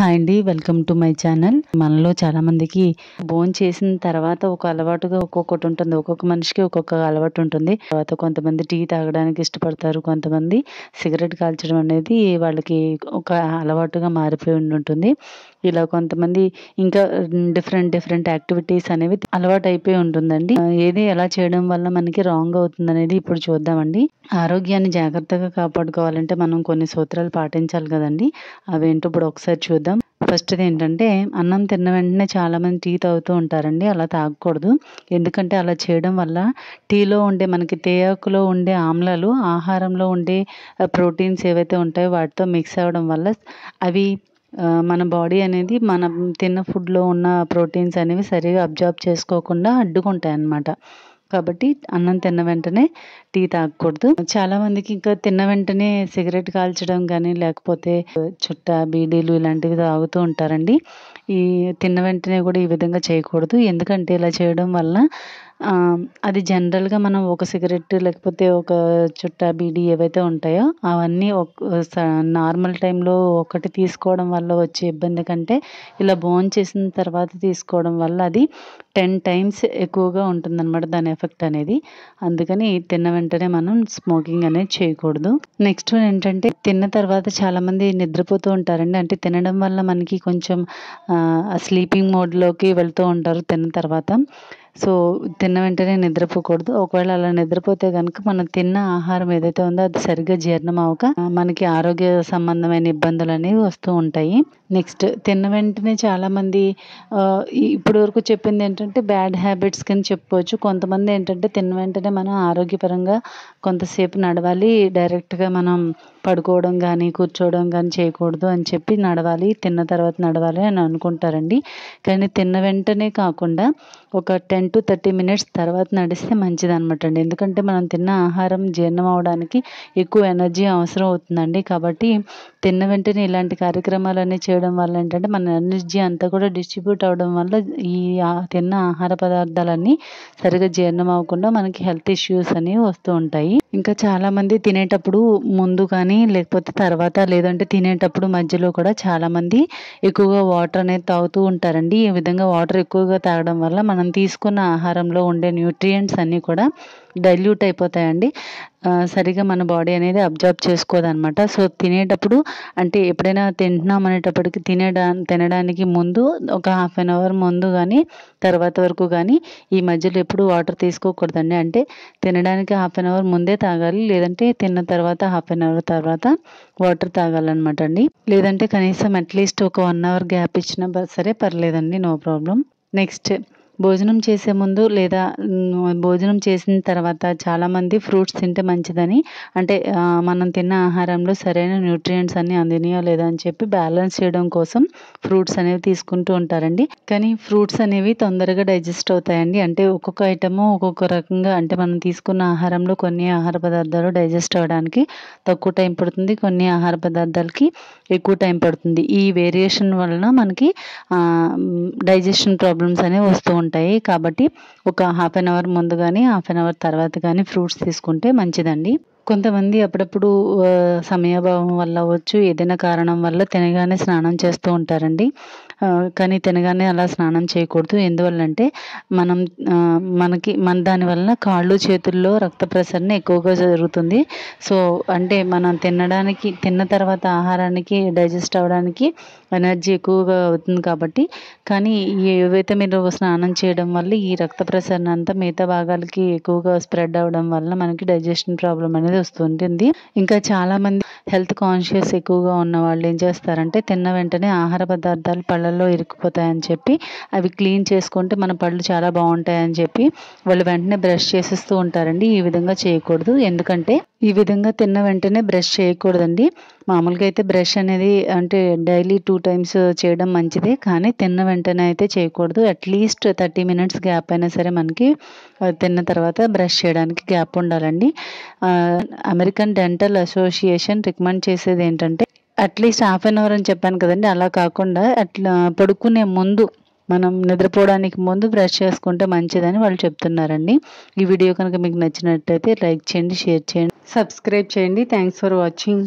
hi అండి welcome to my channel మనలో చాలామందికి బోన్ చేసిన తర్వాత ఒక అలవాటుగా ఒక్కొక్కటి ఉంటుంది ఒక్కొక్క మనిషికి ఒక్కొక్క అలవాటు ఉంటుంది తర్వాత కొంతమంది టీ తాగడానికి ఇష్టపడతారు కొంతమంది సిగరెట్ కాల్చడం అనేది వాళ్ళకి ఒక అలవాటుగా మారిపోయి ఉంటుంది ఇలా కొంతమంది ఇంకా డిఫరెంట్ డిఫరెంట్ యాక్టివిటీస్ అనేవి అలవాటు అయిపోయి ఉంటుందండి ఏది ఎలా చేయడం వల్ల మనకి రాంగ్ అవుతుంది అనేది ఇప్పుడు చూద్దామండి ఆరోగ్యాన్ని జాగ్రత్తగా కాపాడుకోవాలంటే మనం కొన్ని సూత్రాలు పాటించాలి కదండి అవేంటో ఇప్పుడు ఒకసారి చూద్దాం చూద్దాం ఫస్ట్ ఏంటంటే అన్నం తిన్న వెంటనే చాలామంది టీ తాగుతూ ఉంటారండి అలా తాగకూడదు ఎందుకంటే అలా చేయడం వల్ల టీలో ఉండే మనకి తేయాకులో ఉండే ఆమ్లాలు ఆహారంలో ఉండే ప్రోటీన్స్ ఏవైతే ఉంటాయో వాటితో మిక్స్ అవ్వడం వల్ల అవి మన బాడీ అనేది మనం తిన్న ఫుడ్లో ఉన్న ప్రోటీన్స్ అనేవి సరిగా అబ్జార్బ్ చేసుకోకుండా అడ్డుకుంటాయి అన్నమాట కాబట్టి అన్నం తిన్న వెంటనే టీ తాగకూడదు చాలా మందికి ఇంకా తిన్న వెంటనే సిగరెట్ కాల్చడం కానీ లేకపోతే చుట్ట బీడీలు ఇలాంటివి తాగుతూ ఉంటారండి ఈ తిన్న వెంటనే కూడా ఈ విధంగా చేయకూడదు ఎందుకంటే ఇలా చేయడం వల్ల అది జనరల్గా మనం ఒక సిగరెట్ లేకపోతే ఒక చుట్ట బీడీ ఏవైతే ఉంటాయో అవన్నీ ఒక నార్మల్ టైంలో ఒకటి తీసుకోవడం వల్ల వచ్చే ఇబ్బంది కంటే ఇలా బోన్ చేసిన తర్వాత తీసుకోవడం వల్ల అది టెన్ టైమ్స్ ఎక్కువగా ఉంటుందన్నమాట దాని ఎఫెక్ట్ అనేది అందుకని తిన్న వెంటనే మనం స్మోకింగ్ అనేది చేయకూడదు నెక్స్ట్ ఏంటంటే తిన్న తర్వాత చాలామంది నిద్రపోతూ ఉంటారండి అంటే తినడం వల్ల మనకి కొంచెం స్లీపింగ్ మోడ్లోకి వెళ్తూ ఉంటారు తిన్న తర్వాత సో తిన్న వెంటనే నిద్రపోకూడదు ఒకవేళ అలా నిద్రపోతే కనుక మనం తిన్న ఆహారం ఏదైతే ఉందో అది సరిగ్గా జీర్ణం అవక మనకి ఆరోగ్య సంబంధమైన ఇబ్బందులు అనేవి వస్తూ ఉంటాయి నెక్స్ట్ తిన్న వెంటనే చాలామంది ఇప్పటి వరకు చెప్పింది ఏంటంటే బ్యాడ్ హ్యాబిట్స్ కింద చెప్పుకోవచ్చు కొంతమంది ఏంటంటే తిన్న వెంటనే మనం ఆరోగ్యపరంగా కొంతసేపు నడవాలి డైరెక్ట్గా మనం పడుకోవడం కానీ కూర్చోవడం కానీ చేయకూడదు అని చెప్పి నడవాలి తిన్న తర్వాత నడవాలి అని అనుకుంటారండి కానీ తిన్న వెంటనే కాకుండా ఒక ten ten to thirty minutes తర్వాత నడిస్తే మంచిదనమాట అండి ఎందుకంటే మనం తిన్న ఆహారం జీర్ణం అవడానికి ఎక్కువ ఎనర్జీ అవసరం అవుతుందండి కాబట్టి తిన్న వెంటనే ఇలాంటి కార్యక్రమాలన్నీ చేయడం వల్ల ఏంటంటే మన ఎనర్జీ అంతా కూడా డిస్ట్రిబ్యూట్ అవడం వల్ల ఈ తిన్న ఆహార పదార్థాలన్నీ సరిగా జీర్ణం అవ్వకుండా మనకి హెల్త్ ఇష్యూస్ అనేవి వస్తూ ఉంటాయి ఇంకా చాలామంది తినేటప్పుడు ముందు కానీ లేకపోతే తర్వాత లేదంటే తినేటప్పుడు మధ్యలో కూడా చాలామంది ఎక్కువగా వాటర్ అనేది తాగుతూ ఉంటారండి ఈ విధంగా వాటర్ ఎక్కువగా తాగడం వల్ల మనం తీసుకున్న ఆహారంలో ఉండే న్యూట్రియంట్స్ అన్నీ కూడా డైల్యూట్ అయిపోతాయండి సరిగా మన బాడీ అనేది అబ్జర్వ్ చేసుకోదనమాట సో తినేటప్పుడు అంటే ఎప్పుడైనా తింటున్నాం అనేటప్పటికి తినడా తినడానికి ముందు ఒక హాఫ్ అన్ అవర్ ముందు కానీ తర్వాత వరకు కానీ ఈ మధ్యలో ఎప్పుడు వాటర్ తీసుకోకూడదండి అంటే తినడానికి హాఫ్ అన్ అవర్ ముందే తాగాలి లేదంటే తిన్న తర్వాత హాఫ్ అన్ అవర్ తర్వాత వాటర్ తాగాలన్నమాట అండి లేదంటే కనీసం అట్లీస్ట్ ఒక వన్ అవర్ గ్యాప్ ఇచ్చినా సరే పర్లేదండి నో ప్రాబ్లం నెక్స్ట్ భోజనం చేసే ముందు లేదా భోజనం చేసిన తర్వాత చాలామంది ఫ్రూట్స్ తింటే మంచిదని అంటే మనం తిన్న ఆహారంలో సరైన న్యూట్రియంట్స్ అన్ని అందినాయో లేదా అని చెప్పి బ్యాలెన్స్ చేయడం కోసం ఫ్రూట్స్ అనేవి తీసుకుంటూ ఉంటారండి కానీ ఫ్రూట్స్ అనేవి తొందరగా డైజెస్ట్ అవుతాయండి అంటే ఒక్కొక్క ఐటము ఒక్కొక్క రకంగా అంటే మనం తీసుకున్న ఆహారంలో కొన్ని ఆహార పదార్థాలు డైజెస్ట్ అవ్వడానికి తక్కువ టైం పడుతుంది కొన్ని ఆహార పదార్థాలకి ఎక్కువ టైం పడుతుంది ఈ వేరియేషన్ వలన మనకి డైజెషన్ ప్రాబ్లమ్స్ అనేవి వస్తూ ఉంటాయి ఉంటాయి కాబట్టి ఒక హాఫ్ అన్ అవర్ ముందు కానీ హాఫ్ అన్ అవర్ తర్వాత కానీ ఫ్రూట్స్ తీసుకుంటే మంచిదండి కొంతమంది అప్పుడప్పుడు సమయాభావం వల్ల అవ్వచ్చు ఏదైనా కారణం వల్ల తినగానే స్నానం చేస్తూ ఉంటారండి కానీ తినగానే అలా స్నానం చేయకూడదు ఎందువల్లంటే మనం మనకి మన దానివల్ల కాళ్ళు చేతుల్లో రక్త ప్రసరణ ఎక్కువగా జరుగుతుంది సో అంటే మనం తినడానికి తిన్న తర్వాత ఆహారానికి డైజెస్ట్ అవ్వడానికి ఎనర్జీ ఎక్కువగా అవుతుంది కాబట్టి కానీ ఏవైతే మీరు స్నానం చేయడం వల్ల ఈ రక్త ప్రసరణ అంతా మిగతా భాగాలకి ఎక్కువగా స్ప్రెడ్ అవ్వడం వల్ల మనకి డైజెషన్ ప్రాబ్లం అనేది వస్తుంటుంది ఇంకా చాలా మంది హెల్త్ కాన్షియస్ ఎక్కువగా ఉన్న వాళ్ళు ఏం చేస్తారంటే తిన్న వెంటనే ఆహార పదార్థాలు పళ్ళల్లో ఇరుక్కుపోతాయని చెప్పి అవి క్లీన్ చేసుకుంటే మన పళ్ళు చాలా బాగుంటాయని చెప్పి వాళ్ళు వెంటనే బ్రష్ చేసేస్తూ ఉంటారండి ఈ విధంగా చేయకూడదు ఎందుకంటే ఈ విధంగా తిన్న వెంటనే బ్రష్ చేయకూడదండి మామూలుగా అయితే బ్రష్ అనేది అంటే డైలీ టూ టైమ్స్ చేయడం మంచిదే కానీ తిన్న వెంటనే అయితే చేయకూడదు అట్లీస్ట్ థర్టీ మినిట్స్ గ్యాప్ అయినా సరే మనకి తిన్న తర్వాత బ్రష్ చేయడానికి గ్యాప్ ఉండాలండి అమెరికన్ డెంటల్ అసోసియేషన్ రికమెండ్ చేసేది ఏంటంటే అట్లీస్ట్ హాఫ్ అన్ అవర్ అని చెప్పాను కదండి అలా కాకుండా అట్లా పడుకునే ముందు మనం నిద్రపోవడానికి ముందు బ్రష్ చేసుకుంటే మంచిదని వాళ్ళు చెప్తున్నారండి ఈ వీడియో కనుక మీకు నచ్చినట్టయితే లైక్ చేయండి షేర్ చేయండి సబ్స్క్రైబ్ చేయండి థ్యాంక్స్ ఫర్ వాచింగ్